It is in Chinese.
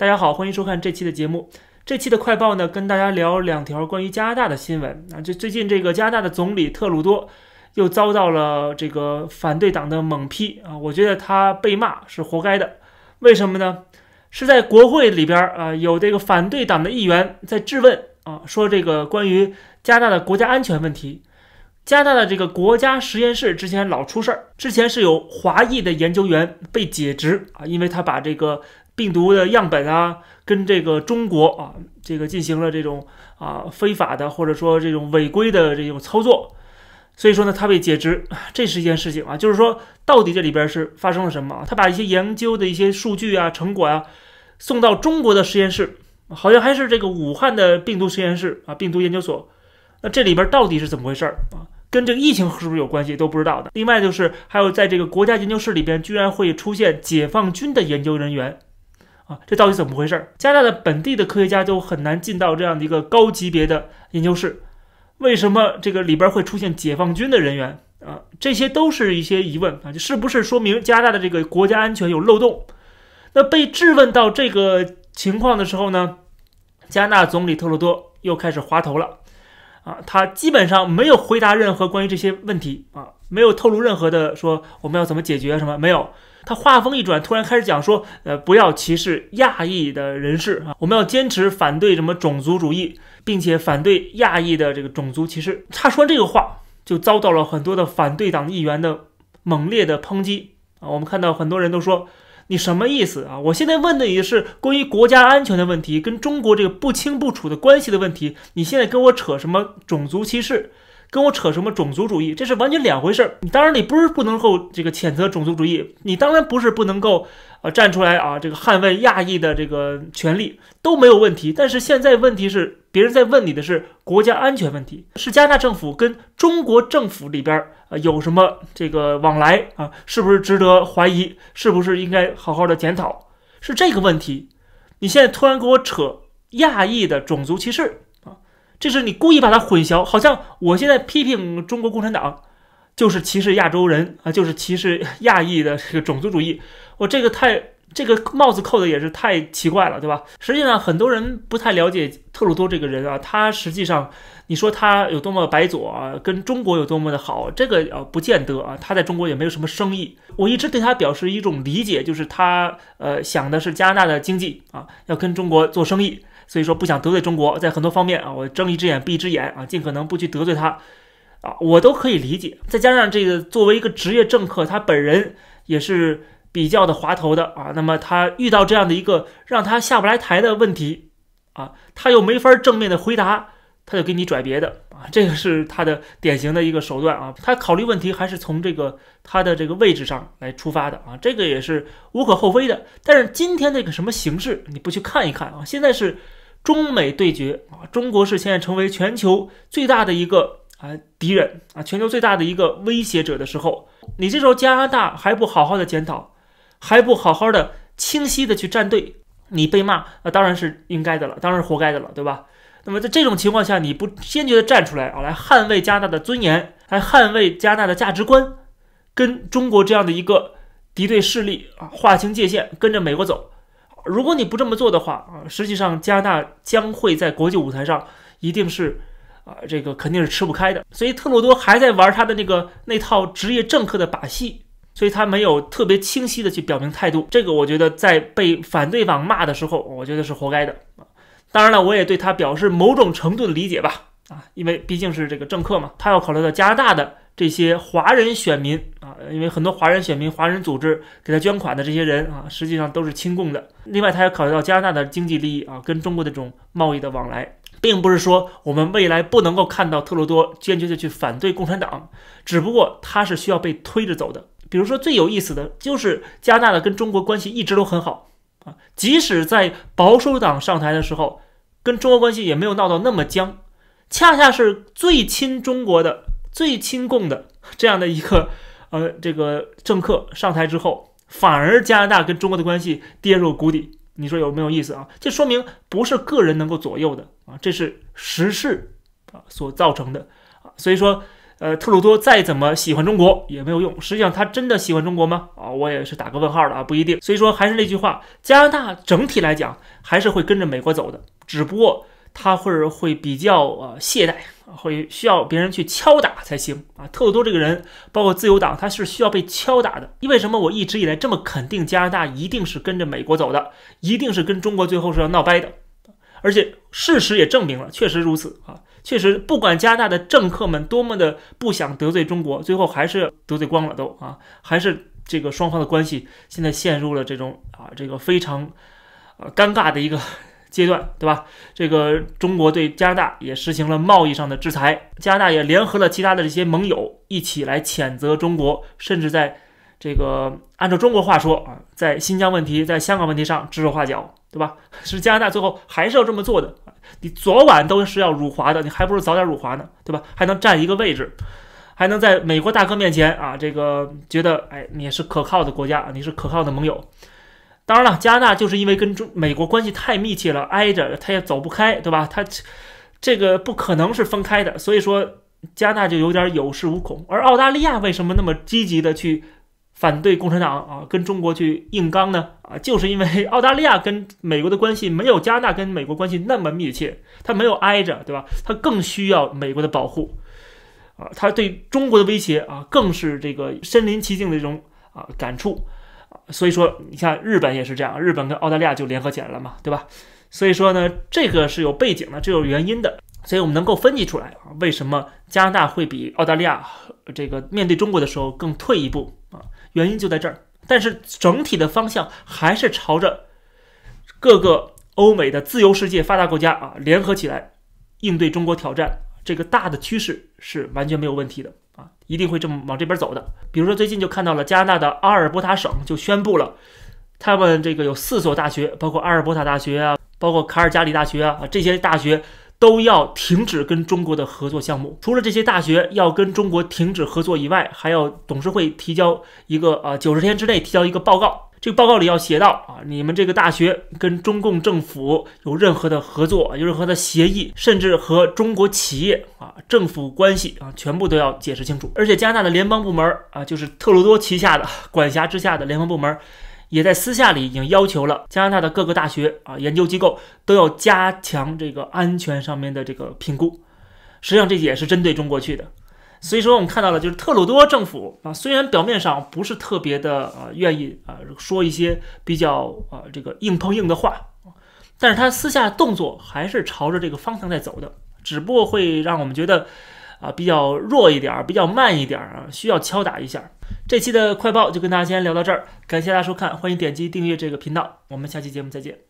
大家好，欢迎收看这期的节目。这期的快报呢，跟大家聊两条关于加拿大的新闻。啊，这最近这个加拿大的总理特鲁多又遭到了这个反对党的猛批啊。我觉得他被骂是活该的，为什么呢？是在国会里边儿啊，有这个反对党的议员在质问啊，说这个关于加拿大的国家安全问题，加拿大的这个国家实验室之前老出事儿，之前是有华裔的研究员被解职啊，因为他把这个。病毒的样本啊，跟这个中国啊，这个进行了这种啊非法的或者说这种违规的这种操作，所以说呢，他被解职，这是一件事情啊。就是说，到底这里边是发生了什么？他把一些研究的一些数据啊、成果啊送到中国的实验室，好像还是这个武汉的病毒实验室啊、病毒研究所。那这里边到底是怎么回事儿啊？跟这个疫情是不是有关系都不知道的。另外就是还有在这个国家研究室里边，居然会出现解放军的研究人员。啊，这到底怎么回事儿？加拿大的本地的科学家都很难进到这样的一个高级别的研究室，为什么这个里边会出现解放军的人员啊？这些都是一些疑问啊，就是不是说明加拿大的这个国家安全有漏洞？那被质问到这个情况的时候呢，加拿大总理特鲁多又开始滑头了啊，他基本上没有回答任何关于这些问题啊，没有透露任何的说我们要怎么解决什么没有。他话锋一转，突然开始讲说：“呃，不要歧视亚裔的人士啊，我们要坚持反对什么种族主义，并且反对亚裔的这个种族歧视。”他说这个话就遭到了很多的反对党议员的猛烈的抨击啊！我们看到很多人都说：“你什么意思啊？我现在问的也是关于国家安全的问题，跟中国这个不清不楚的关系的问题，你现在跟我扯什么种族歧视？”跟我扯什么种族主义，这是完全两回事儿。你当然你不是不能够这个谴责种族主义，你当然不是不能够啊站出来啊这个捍卫亚裔的这个权利都没有问题。但是现在问题是，别人在问你的是国家安全问题，是加拿大政府跟中国政府里边啊有什么这个往来啊，是不是值得怀疑，是不是应该好好的检讨，是这个问题。你现在突然跟我扯亚裔的种族歧视。这是你故意把它混淆，好像我现在批评中国共产党，就是歧视亚洲人啊，就是歧视亚裔的这个种族主义，我这个太这个帽子扣的也是太奇怪了，对吧？实际上很多人不太了解特鲁多这个人啊，他实际上你说他有多么白左啊，跟中国有多么的好，这个呃不见得啊，他在中国也没有什么生意。我一直对他表示一种理解，就是他呃想的是加拿大的经济啊，要跟中国做生意。所以说不想得罪中国，在很多方面啊，我睁一只眼闭一只眼啊，尽可能不去得罪他，啊，我都可以理解。再加上这个作为一个职业政客，他本人也是比较的滑头的啊，那么他遇到这样的一个让他下不来台的问题啊，他又没法正面的回答，他就给你拽别的啊，这个是他的典型的一个手段啊。他考虑问题还是从这个他的这个位置上来出发的啊，这个也是无可厚非的。但是今天那个什么形势，你不去看一看啊，现在是。中美对决啊，中国是现在成为全球最大的一个啊敌人啊，全球最大的一个威胁者的时候，你这时候加拿大还不好好的检讨，还不好好的清晰的去站队，你被骂那当然是应该的了，当然是活该的了，对吧？那么在这种情况下，你不坚决的站出来啊，来捍卫加拿大的尊严，来捍卫加拿大的价值观，跟中国这样的一个敌对势力啊划清界限，跟着美国走。如果你不这么做的话，啊，实际上加拿大将会在国际舞台上一定是，啊，这个肯定是吃不开的。所以特鲁多还在玩他的那个那套职业政客的把戏，所以他没有特别清晰的去表明态度。这个我觉得在被反对党骂的时候，我觉得是活该的。啊，当然了，我也对他表示某种程度的理解吧。啊，因为毕竟是这个政客嘛，他要考虑到加拿大的这些华人选民。因为很多华人选民、华人组织给他捐款的这些人啊，实际上都是亲共的。另外，他也考虑到加拿大的经济利益啊，跟中国的这种贸易的往来，并不是说我们未来不能够看到特鲁多坚决的去反对共产党，只不过他是需要被推着走的。比如说最有意思的就是加拿大的跟中国关系一直都很好啊，即使在保守党上台的时候，跟中国关系也没有闹到那么僵，恰恰是最亲中国的、最亲共的这样的一个。呃，这个政客上台之后，反而加拿大跟中国的关系跌入谷底，你说有没有意思啊？这说明不是个人能够左右的啊，这是时势啊所造成的啊。所以说，呃，特鲁多再怎么喜欢中国也没有用。实际上，他真的喜欢中国吗？啊，我也是打个问号的啊，不一定。所以说，还是那句话，加拿大整体来讲还是会跟着美国走的，只不过他会会比较啊懈怠。会需要别人去敲打才行啊！特鲁多这个人，包括自由党，他是需要被敲打的。为什么我一直以来这么肯定加拿大一定是跟着美国走的，一定是跟中国最后是要闹掰的？而且事实也证明了，确实如此啊！确实，不管加拿大的政客们多么的不想得罪中国，最后还是得罪光了都啊！还是这个双方的关系现在陷入了这种啊，这个非常呃尴尬的一个。阶段对吧？这个中国对加拿大也实行了贸易上的制裁，加拿大也联合了其他的这些盟友一起来谴责中国，甚至在这个按照中国话说啊，在新疆问题、在香港问题上指手画脚，对吧？是加拿大最后还是要这么做的？你昨晚都是要辱华的，你还不如早点辱华呢，对吧？还能占一个位置，还能在美国大哥面前啊，这个觉得哎，你是可靠的国家，你是可靠的盟友。当然了，加拿大就是因为跟中美国关系太密切了，挨着，他也走不开，对吧？他这个不可能是分开的，所以说加拿大就有点有恃无恐。而澳大利亚为什么那么积极的去反对共产党啊，跟中国去硬刚呢？啊，就是因为澳大利亚跟美国的关系没有加拿大跟美国关系那么密切，它没有挨着，对吧？它更需要美国的保护，啊，它对中国的威胁啊，更是这个身临其境的这种啊感触。所以说，你像日本也是这样，日本跟澳大利亚就联合起来了嘛，对吧？所以说呢，这个是有背景的，这有原因的，所以我们能够分析出来啊，为什么加拿大会比澳大利亚这个面对中国的时候更退一步啊？原因就在这儿。但是整体的方向还是朝着各个欧美的自由世界发达国家啊联合起来应对中国挑战，这个大的趋势是完全没有问题的。一定会这么往这边走的。比如说，最近就看到了加拿大的阿尔伯塔省就宣布了，他们这个有四所大学，包括阿尔伯塔大学啊，包括卡尔加里大学啊，这些大学都要停止跟中国的合作项目。除了这些大学要跟中国停止合作以外，还要董事会提交一个啊，九十天之内提交一个报告。这个报告里要写到啊，你们这个大学跟中共政府有任何的合作、有任何的协议，甚至和中国企业啊、政府关系啊，全部都要解释清楚。而且加拿大的联邦部门啊，就是特鲁多旗下的管辖之下的联邦部门，也在私下里已经要求了加拿大的各个大学啊、研究机构都要加强这个安全上面的这个评估。实际上这也是针对中国去的。所以说，我们看到了，就是特鲁多政府啊，虽然表面上不是特别的啊愿意啊说一些比较啊这个硬碰硬的话但是他私下动作还是朝着这个方向在走的，只不过会让我们觉得啊比较弱一点，比较慢一点啊，需要敲打一下。这期的快报就跟大家先聊到这儿，感谢大家收看，欢迎点击订阅这个频道，我们下期节目再见。